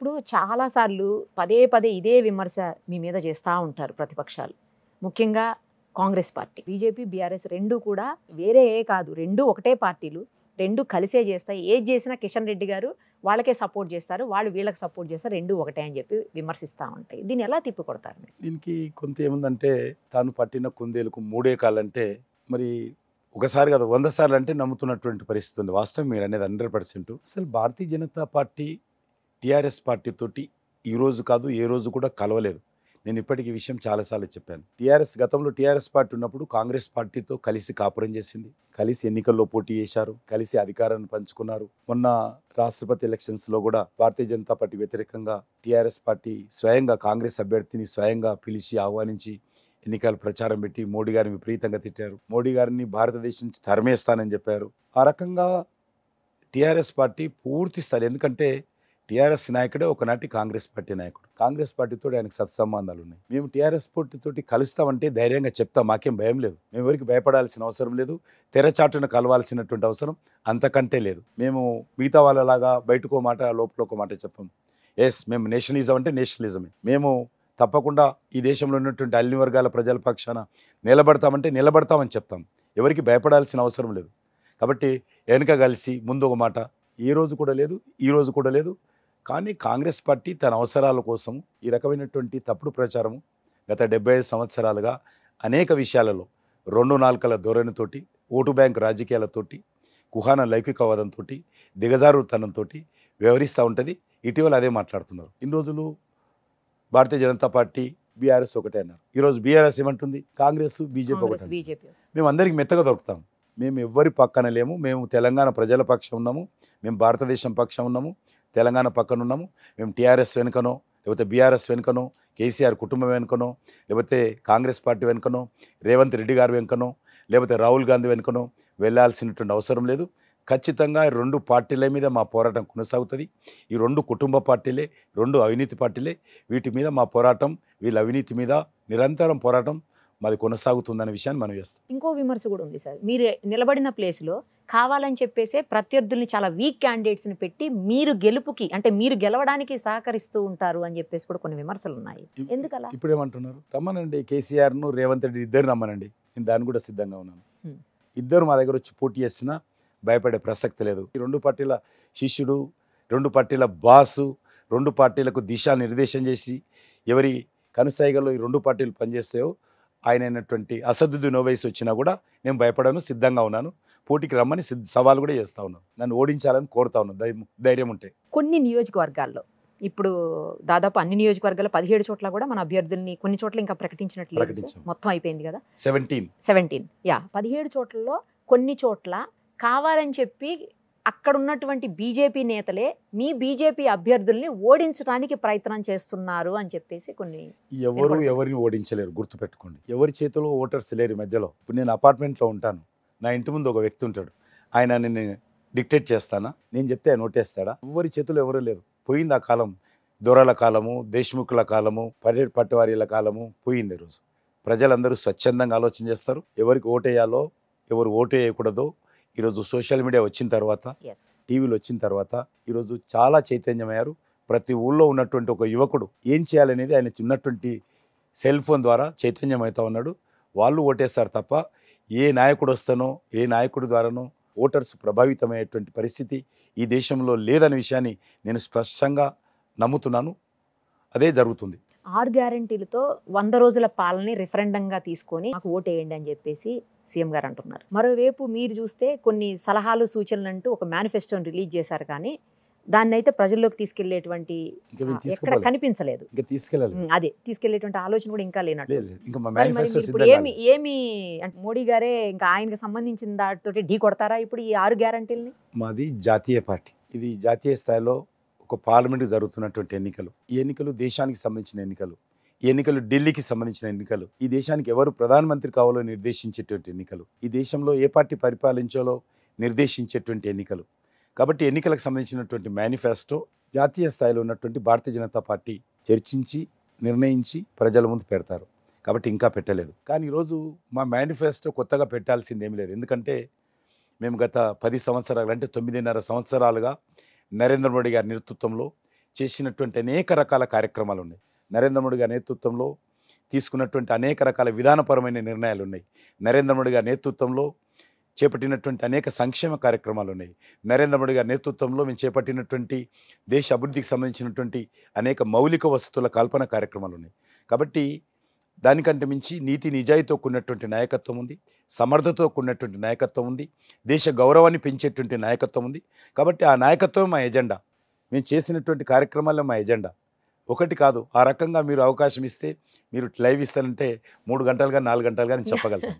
ఇప్పుడు చాలాసార్లు పదే పదే ఇదే విమర్శ మీ మీద చేస్తూ ఉంటారు ప్రతిపక్షాలు ముఖ్యంగా కాంగ్రెస్ పార్టీ బీజేపీ బీఆర్ఎస్ రెండు కూడా వేరే ఏ కాదు రెండు ఒకటే పార్టీలు రెండు కలిసే చేస్తాయి ఏది చేసినా కిషన్ రెడ్డి గారు వాళ్ళకే సపోర్ట్ చేస్తారు వాళ్ళు వీళ్ళకి సపోర్ట్ చేస్తారు రెండు ఒకటే అని చెప్పి విమర్శిస్తూ ఉంటాయి దీన్ని ఎలా తిప్పి కొడతారు దీనికి కొంత ఏముందంటే తాను పట్టిన కుందేలకు మూడే కాలంటే మరి ఒకసారి కాదు వంద సార్లు అంటే నమ్ముతున్నటువంటి పరిస్థితి ఉంది వాస్తవం మీరు అనేది హండ్రెడ్ పర్సెంట్ అసలు భారతీయ జనతా పార్టీ టీఆర్ఎస్ పార్టీతో ఈ రోజు కాదు ఏ రోజు కూడా కలవలేదు నేను ఇప్పటికీ విషయం చాలాసార్లు చెప్పాను టీఆర్ఎస్ గతంలో టీఆర్ఎస్ పార్టీ ఉన్నప్పుడు కాంగ్రెస్ పార్టీతో కలిసి కాపురం చేసింది కలిసి ఎన్నికల్లో పోటీ చేశారు కలిసి అధికారాన్ని పంచుకున్నారు మొన్న రాష్ట్రపతి ఎలక్షన్స్లో కూడా భారతీయ జనతా పార్టీ వ్యతిరేకంగా టీఆర్ఎస్ పార్టీ స్వయంగా కాంగ్రెస్ అభ్యర్థిని స్వయంగా పిలిచి ఆహ్వానించి ఎన్నికల ప్రచారం పెట్టి మోడీ గారిని విపరీతంగా తిట్టారు మోడీ గారిని భారతదేశం నుంచి తరమేస్తానని చెప్పారు ఆ రకంగా టీఆర్ఎస్ పార్టీ పూర్తి స్థాయి ఎందుకంటే టీఆర్ఎస్ నాయకుడే ఒకనాటి కాంగ్రెస్ పార్టీ నాయకుడు కాంగ్రెస్ పార్టీతో ఆయనకు సత్సంబంధాలు ఉన్నాయి మేము టీఆర్ఎస్ పార్టీతోటి కలుస్తామంటే ధైర్యంగా చెప్తాం మాకేం భయం లేదు మేము ఎవరికి భయపడాల్సిన అవసరం లేదు తెరచాటున కలవాల్సినటువంటి అవసరం అంతకంటే లేదు మేము మిగతా వాళ్ళలాగా బయటకో మాట లోపల ఒక మాట చెప్పాం ఎస్ మేము నేషనలిజం అంటే నేషనలిజమే మేము తప్పకుండా ఈ దేశంలో ఉన్నటువంటి అన్ని వర్గాల ప్రజల పక్షాన నిలబడతామంటే నిలబడతామని చెప్తాం ఎవరికి భయపడాల్సిన అవసరం లేదు కాబట్టి వెనక కలిసి ముందు ఒక మాట ఏ రోజు కూడా లేదు ఈ రోజు కూడా లేదు కానీ కాంగ్రెస్ పార్టీ తన అవసరాల కోసం ఈ రకమైనటువంటి తప్పుడు ప్రచారం గత డెబ్బై సంవత్సరాలుగా అనేక విషయాలలో రెండు నాలుకల ధోరణితోటి ఓటు బ్యాంక్ రాజకీయాలతోటి కుహాన లౌకికవాదంతో దిగజారుతనంతో వ్యవహరిస్తూ ఉంటుంది ఇటీవల అదే మాట్లాడుతున్నారు ఇన్ని రోజులు భారతీయ జనతా పార్టీ బీఆర్ఎస్ ఒకటే అన్నారు ఈరోజు బీఆర్ఎస్ ఏమంటుంది కాంగ్రెస్ బీజేపీ ఒకటి మేము అందరికి మెత్తగా దొరుకుతాం మేము ఎవ్వరి పక్కన లేము మేము తెలంగాణ ప్రజల పక్షం ఉన్నాము మేము భారతదేశం పక్షం ఉన్నాము తెలంగాణ పక్కన ఉన్నాము మేము టీఆర్ఎస్ వెనుకనో లేకపోతే బీఆర్ఎస్ వెనుకనో కేసీఆర్ కుటుంబం వెనుకనో లేకపోతే కాంగ్రెస్ పార్టీ వెనుకనో రేవంత్ రెడ్డి గారు వెనుకనో లేకపోతే రాహుల్ గాంధీ వెనుకనో వెళ్లాల్సినటువంటి అవసరం లేదు ఖచ్చితంగా రెండు పార్టీల మీద మా పోరాటం కొనసాగుతుంది ఈ రెండు కుటుంబ పార్టీలే రెండు అవినీతి పార్టీలే వీటి మీద మా పోరాటం వీళ్ళ అవినీతి మీద నిరంతరం పోరాటం మాది కొనసాగుతుందనే విషయాన్ని మనం చేస్తాం ఇంకో విమర్శ కూడా ఉంది సార్ మీరు నిలబడిన ప్లేస్లో కావాలని చెప్పేసే ప్రత్యర్థుల్ని చాలా వీక్ క్యాండిడేట్స్ని పెట్టి మీరు గెలుపుకి అంటే మీరు గెలవడానికి సహకరిస్తూ ఉంటారు అని చెప్పేసి కూడా కొన్ని విమర్శలు ఉన్నాయి ఎందుకలా ఇప్పుడు ఏమంటున్నారు రమ్మనండి కేసీఆర్ను రేవంత్ రెడ్డి ఇద్దరు రమ్మనండి నేను దాన్ని కూడా సిద్ధంగా ఉన్నాను ఇద్దరు మా దగ్గర వచ్చి పోటీ చేసినా భయపడే ప్రసక్తి లేదు ఈ రెండు పార్టీల శిష్యుడు రెండు పార్టీల బాసు రెండు పార్టీలకు దిశానిర్దేశం చేసి ఎవరి కనుసైగలో ఈ రెండు పార్టీలు పనిచేస్తాయో ఆయన అయినటువంటి అసదుద్దు నోవైస్ వచ్చినా కూడా నేను భయపడను సిద్ధంగా ఉన్నాను పోటీకి రమ్మని సవాల్ కూడా చేస్తా ఉన్నాను నన్ను ఓడించాలని కోరుతా ఉన్నాను ధైర్యం ఉంటే కొన్ని నియోజకవర్గాల్లో ఇప్పుడు దాదాపు అన్ని నియోజకవర్గాల్లో పదిహేడు చోట్ల కూడా మన అభ్యర్థుల్ని కొన్ని చోట్ల ఇంకా ప్రకటించినట్లు మొత్తం అయిపోయింది కదా సెవెంటీన్ సెవెంటీన్ యా పదిహేడు చోట్లలో కొన్ని చోట్ల కావాలని చెప్పి అక్కడ ఉన్నటువంటి బీజేపీ నేతలే మీ బీజేపీ అభ్యర్థుల్ని ఓడించడానికి ప్రయత్నం చేస్తున్నారు అని చెప్పేసి కొన్ని ఎవరు ఎవరిని ఓడించలేరు గుర్తుపెట్టుకోండి ఎవరి చేతిలో ఓటర్స్ లేరు మధ్యలో ఇప్పుడు నేను అపార్ట్మెంట్లో ఉంటాను నా ఇంటి ముందు ఒక వ్యక్తి ఉంటాడు ఆయన నేను డిక్టేట్ చేస్తానా నేను చెప్తే ఆయన ఓటేస్తాడా ఎవరి చేతులు ఎవరూ లేరు పోయింది ఆ కాలం దూరాల కాలము దేశ్ముఖుల కాలము పర్యట పట్టువారీల కాలము పోయింది ఈరోజు ప్రజలందరూ స్వచ్ఛందంగా ఆలోచన చేస్తారు ఎవరికి ఓటేయాలో ఎవరు ఓటు వేయకూడదో ఈరోజు సోషల్ మీడియా వచ్చిన తర్వాత టీవీలు వచ్చిన తర్వాత ఈరోజు చాలా చైతన్యమయ్యారు ప్రతి ఊళ్ళో ఉన్నటువంటి ఒక యువకుడు ఏం చేయాలనేది ఆయన ఉన్నటువంటి సెల్ ఫోన్ ద్వారా చైతన్యం ఉన్నాడు వాళ్ళు ఓటేస్తారు తప్ప ఏ నాయకుడు వస్తానో ఏ నాయకుడి ద్వారానో ఓటర్స్ ప్రభావితమయ్యేటువంటి పరిస్థితి ఈ దేశంలో లేదనే విషయాన్ని నేను స్పష్టంగా నమ్ముతున్నాను అదే జరుగుతుంది ఆరు గ్యారంటీలతో వంద రోజుల పాలని రిఫరెండంగా తీసుకొని మాకు ఓటేయండి అని చెప్పేసి సీఎం గారు అంటున్నారు మరోవైపు మీరు చూస్తే కొన్ని సలహాలు సూచనలు అంటూ ఒక మేనిఫెస్టోని రిలీజ్ చేశారు కానీ దాన్ని అయితే ప్రజల్లోకి తీసుకెళ్లేటువంటి ఎక్కడ కనిపించలేదు అదే తీసుకెళ్లేటువంటి ఆలోచన కూడా ఇంకా లేనట్టు ఏమి ఏమి అంటే మోడీ గారే ఇంకా ఆయనకు సంబంధించిన దాటితో ఢీ కొడతారా ఇప్పుడు ఈ ఆరు గ్యారంటీలని మాది జాతీయ పార్టీ ఇది జాతీయ స్థాయిలో ఒక పార్లమెంట్ జరుగుతున్నటువంటి ఎన్నికలు ఈ ఎన్నికలు దేశానికి సంబంధించిన ఎన్నికలు ఈ ఎన్నికలు ఢిల్లీకి సంబంధించిన ఎన్నికలు ఈ దేశానికి ఎవరు ప్రధానమంత్రి కావాలో నిర్దేశించేటువంటి ఎన్నికలు ఈ దేశంలో ఏ పార్టీ పరిపాలించాలో నిర్దేశించేటువంటి ఎన్నికలు కాబట్టి ఎన్నికలకు సంబంధించినటువంటి మేనిఫెస్టో జాతీయ స్థాయిలో ఉన్నటువంటి భారతీయ జనతా పార్టీ చర్చించి నిర్ణయించి ప్రజల ముందు పెడతారు కాబట్టి ఇంకా పెట్టలేదు కానీ ఈరోజు మా మేనిఫెస్టో కొత్తగా పెట్టాల్సిందేమీ లేదు ఎందుకంటే మేము గత పది సంవత్సరాలు అంటే తొమ్మిదిన్నర సంవత్సరాలుగా నరేంద్ర మోడీ గారి నేతృత్వంలో చేసినటువంటి అనేక రకాల కార్యక్రమాలు ఉన్నాయి నరేంద్ర మోడీ గారి నేతృత్వంలో తీసుకున్నటువంటి అనేక రకాల విధానపరమైన నిర్ణయాలు ఉన్నాయి నరేంద్ర మోడీ గారి నేతృత్వంలో చేపట్టినటువంటి అనేక సంక్షేమ కార్యక్రమాలు ఉన్నాయి నరేంద్ర మోడీ గారి నేతృత్వంలో మేము చేపట్టినటువంటి దేశ అభివృద్ధికి సంబంధించినటువంటి అనేక మౌలిక వసతుల కల్పన కార్యక్రమాలు ఉన్నాయి కాబట్టి దానికంటే మించి నీతి నిజాయితీతో కూడినటువంటి నాయకత్వం ఉంది సమర్థతో కూడినటువంటి నాయకత్వం ఉంది దేశ గౌరవాన్ని పెంచేటువంటి నాయకత్వం ఉంది కాబట్టి ఆ నాయకత్వం మా ఎజెండా మేము చేసినటువంటి కార్యక్రమాలే మా ఎజెండా ఒకటి కాదు ఆ రకంగా మీరు అవకాశం ఇస్తే మీరు లైవ్ ఇస్తారంటే మూడు గంటలు కానీ నాలుగు గంటలు కానీ చెప్పగలరు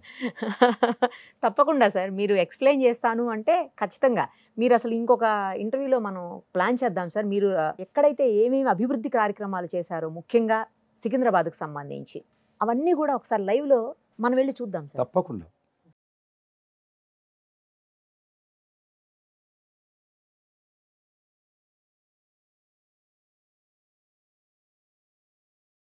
తప్పకుండా సార్ మీరు ఎక్స్ప్లెయిన్ చేస్తాను అంటే ఖచ్చితంగా మీరు అసలు ఇంకొక ఇంటర్వ్యూలో మనం ప్లాన్ చేద్దాం సార్ మీరు ఎక్కడైతే ఏమేమి అభివృద్ధి కార్యక్రమాలు చేశారో ముఖ్యంగా సికింద్రాబాద్కు సంబంధించి అవన్నీ కూడా ఒకసారి లైవ్లో మనం వెళ్ళి చూద్దాం సార్ తప్పకుండా